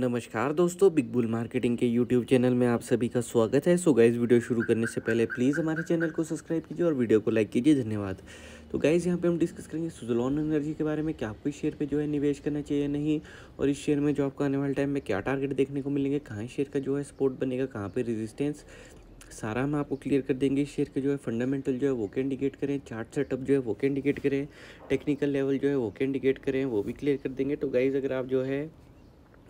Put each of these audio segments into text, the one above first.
नमस्कार दोस्तों Big Bull marketing के यूट्यूब चैनल में आप सभी का स्वागत है सो गाइज वीडियो शुरू करने से पहले प्लीज़ हमारे चैनल को सब्सक्राइब कीजिए और वीडियो को लाइक कीजिए धन्यवाद तो गाइज़ यहाँ पे हम डिस्कस करेंगे सुजलॉन एनर्जी के बारे में क्या आपको इस शेयर पे जो है निवेश करना चाहिए नहीं और इस शेयर में जो आपको आने वाले टाइम में क्या टारगेट देखने को मिलेंगे कहाँ शेयर का जो है सपोर्ट बनेगा कहाँ पर रेजिस्टेंस सारा हम आपको क्लियर कर देंगे शेयर के जो है फंडामेंटल जो है वो के इंडिकेट करें चार्ट सेटअप जो है वो के इंडिकेट करें टेक्निकल लेवल जो है वो के इंडिकेट करें वो भी क्लियर कर देंगे तो गाइज़ अगर आप जो है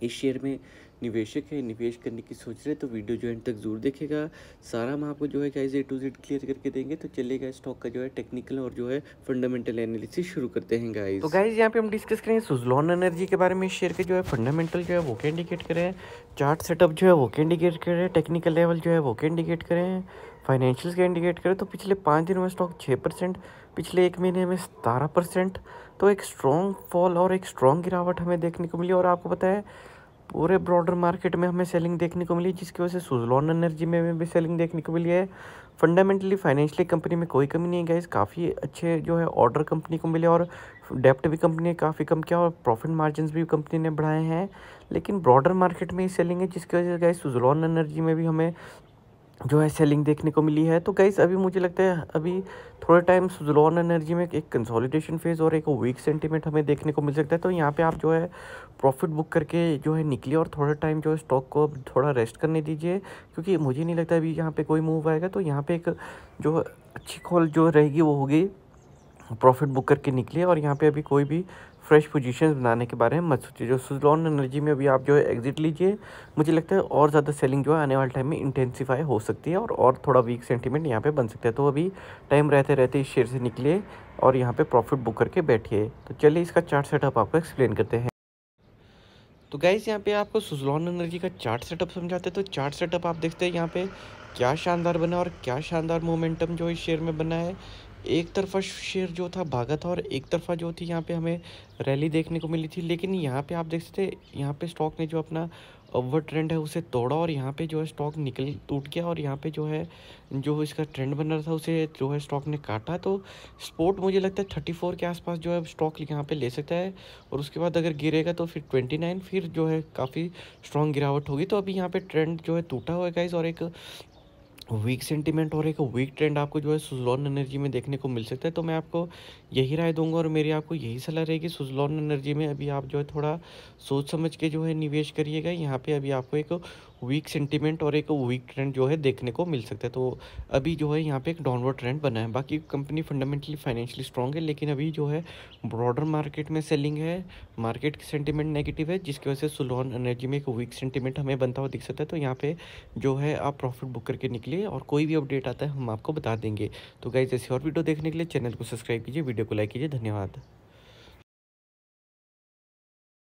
iş yerimi निवेशक है निवेश करने की सोच रहे तो वीडियो जो एंड तक जरूर देखेगा सारा हम आपको जो है guys A to Z clear करके देंगे तो चलेगा स्टॉक का जो है टेक्निकल और जो है फंडामेंटल एनालिसिस शुरू करते हैं गाइज तो गाइज यहाँ पे हम डिस्कस करें सुजलॉन एनर्जी के बारे में शेयर के जो है फंडामेंटल जो है वो कैंडिकेट इंडिकेट करें चार्ट सेटअप जो है वो क्या इंडिकेट करें टेक्निकल लेवल जो है वो क्या इंडिकेट करें फाइनेंशियल का इंडिकेट करें तो पिछले पाँच दिनों में स्टॉक छः परसेंट पिछले एक महीने में सतारह परसेंट तो एक स्ट्रॉन्ग फॉल और एक स्ट्रॉन्ग गिरावट हमें देखने को मिली और आपको पता है पूरे ब्रॉडर मार्केट में हमें सेलिंग देखने को मिली जिसकी वजह से सुजलॉन एनर्जी में भी सेलिंग देखने को मिली है फंडामेंटली फाइनेंशियली कंपनी में कोई कमी नहीं गई काफ़ी अच्छे जो है ऑर्डर कंपनी को मिले और डेप्ट भी कंपनी ने काफ़ी कम किया और प्रॉफिट मार्जिन भी कंपनी ने बढ़ाए हैं लेकिन ब्रॉडर मार्केट में ही सेलिंग है जिसकी वजह से गए सुजलॉन एनर्जी में भी हमें जो है सेलिंग देखने को मिली है तो गाइस अभी मुझे लगता है अभी थोड़े टाइम सुजलॉन एनर्जी में एक कंसोलिडेशन फेज़ और एक वीक सेंटीमेंट हमें देखने को मिल सकता है तो यहाँ पे आप जो है प्रॉफिट बुक करके जो है निकलिए और थोड़ा टाइम जो है स्टॉक को थोड़ा रेस्ट करने दीजिए क्योंकि मुझे नहीं लगता अभी यहाँ पर कोई मूव आएगा तो यहाँ पर एक जो अच्छी कॉल जो रहेगी वो होगी प्रॉफिट बुक करके निकलिए और यहाँ पे अभी कोई भी फ्रेश पोजीशंस बनाने के बारे में मत सोचिए जो सुजलॉन एनर्जी में अभी आप जो है एग्जिट लीजिए मुझे लगता है और ज़्यादा सेलिंग जो है आने वाले टाइम में इंटेंसीफाई हो सकती है और और थोड़ा वीक सेंटीमेंट यहाँ पे बन सकता है तो अभी टाइम रहते रहते इस शेयर से निकले और यहाँ पर प्रॉफिट बुक करके बैठिए तो चलिए इसका चार्ट सेटअप आपको एक्सप्लेन करते हैं तो गाइज़ यहाँ पे आपको सुजलॉन एनर्जी का चार्ट सेटअप समझाते हैं तो चार्ट सेटअप आप देखते हैं यहाँ पे क्या शानदार बना और क्या शानदार मोमेंटम जो इस शेयर में बना है एक तरफा शेयर जो था भागा था और एक तरफा जो थी यहाँ पे हमें रैली देखने को मिली थी लेकिन यहाँ पे आप देख सकते यहाँ पे स्टॉक ने जो अपना अपवर ट्रेंड है उसे तोड़ा और यहाँ पे जो है स्टॉक निकल टूट गया और यहाँ पे जो है जो इसका ट्रेंड बन रहा था उसे जो है स्टॉक ने काटा तो स्पोर्ट मुझे लगता है थर्टी फोर के आसपास जो है स्टॉक यहाँ पर ले सकता है और उसके बाद अगर गिरेगा तो फिर ट्वेंटी नाइन फिर जो है काफ़ी स्ट्रॉन्ग गिरावट होगी तो अभी यहाँ पर ट्रेंड जो है टूटा हुआ है गाइज और एक वीक सेंटीमेंट और एक वीक ट्रेंड आपको जो है सुजलॉन एनर्जी में देखने को मिल सकता है तो मैं आपको यही राय दूंगा और मेरी आपको यही सलाह रहेगी सुजलॉन एनर्जी में अभी आप जो है थोड़ा सोच समझ के जो है निवेश करिएगा यहाँ पे अभी आपको एक वीक सेंटीमेंट और एक वीक ट्रेंड जो है देखने को मिल सकता है तो अभी जो है यहाँ पे एक डाउनवर्ड ट्रेंड बना है बाकी कंपनी फंडामेंटली फाइनेंशियली स्ट्रॉग है लेकिन अभी जो है ब्रॉडर मार्केट में सेलिंग है मार्केट की सेंटीमेंट नेगेटिव है जिसकी वजह से सुलॉन एनर्जी में एक वीक सेंटीमेंट हमें बनता हुआ दिख सकता है तो यहाँ पे जो है आप प्रॉफिट बुक करके निकलिए और कोई भी अपडेट आता है हम आपको बता देंगे तो गाइज ऐसी और वीडियो देखने के लिए चैनल को सब्सक्राइब कीजिए वीडियो को लाइक कीजिए धन्यवाद